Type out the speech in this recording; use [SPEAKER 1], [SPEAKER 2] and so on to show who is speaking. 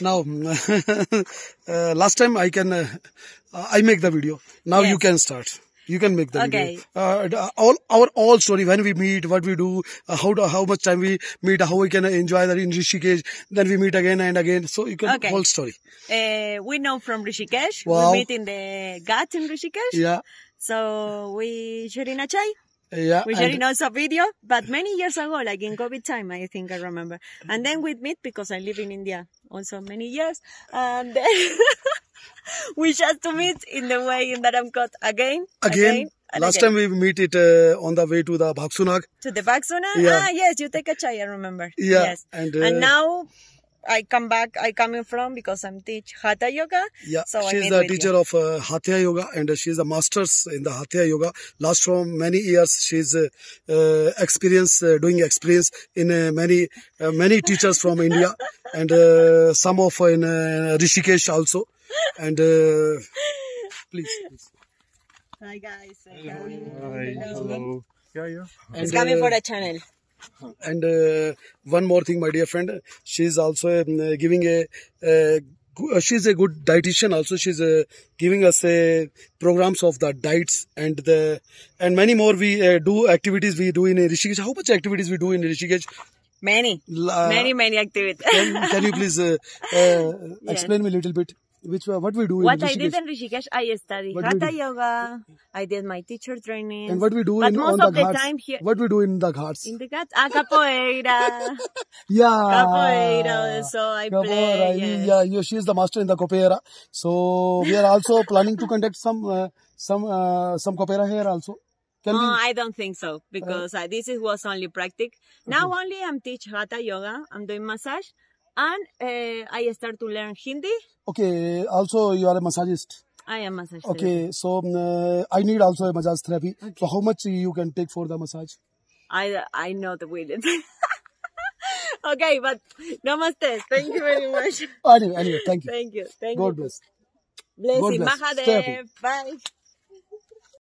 [SPEAKER 1] now uh, last time i can uh, i make the video now yes. you can start you can make the okay. video. Uh, uh, all our all story when we meet, what we do, uh, how do, how much time we meet, how we can enjoy that in Rishikesh. Then we meet again and again. So you can okay. whole story.
[SPEAKER 2] Uh, we know from Rishikesh. Wow. We meet in the ghats in Rishikesh. Yeah. So we should in a chai. Yeah. We're getting also video, but many years ago, like in COVID time, I think I remember. And then we meet because I live in India also many years. And then we just to meet in the way in am again. Again. again Last again. time we
[SPEAKER 1] meet it uh, on the way to the Bhaksunag.
[SPEAKER 2] To the Bhaksunag? Yeah. Ah, yes, you take a chai, I remember. Yeah. Yes.
[SPEAKER 1] And, uh, and now
[SPEAKER 2] I come back, I come in from because I'm teach Hatha Yoga. Yeah,
[SPEAKER 1] so she's the teacher you. of uh, Hatha Yoga and she's a masters in the Hatha Yoga. Last from many years, she's uh, uh, experience uh, doing experience in uh, many uh, many teachers from India and uh, some of in Rishikesh also. And please, please. Hi guys. Hi. Hello. Hello. Yeah, yeah. And, coming for the channel and uh, one more thing my dear friend she's also um, uh, giving a uh, she's a good dietitian also she's uh, giving us uh, programs of the diets and the and many more we uh, do activities we do in rishikesh how much activities we do in rishikesh many many
[SPEAKER 2] many activities can, can you please
[SPEAKER 1] uh, uh explain yes. me a little bit which uh, what we do what I did
[SPEAKER 2] in Rishikesh, I studied what hatha yoga. I did my teacher training. And what we do but in most of the, the time here,
[SPEAKER 1] what we do in the ghats? In
[SPEAKER 2] the ghats, ah, capoeira.
[SPEAKER 1] yeah, capoeira. So I capoeira. play. Yes. Yeah, know, she is the master in the capoeira. So we are also planning to conduct some uh, some uh, some capoeira here also. Can no, we... Ah, I
[SPEAKER 2] don't think so because uh, uh this is, was only practice. Now okay. only I'm teach hatha yoga. I'm doing massage and uh, I start to learn Hindi.
[SPEAKER 1] Okay, also you are a massagist.
[SPEAKER 2] I am massage. Okay,
[SPEAKER 1] so uh, I need also a massage therapy. Okay. So how much you can take for the massage?
[SPEAKER 2] I I know the way okay, but namaste. Thank you very
[SPEAKER 1] much. anyway, anyway, thank you. Thank you. Thank God you. bless.
[SPEAKER 2] Blessing. Bye.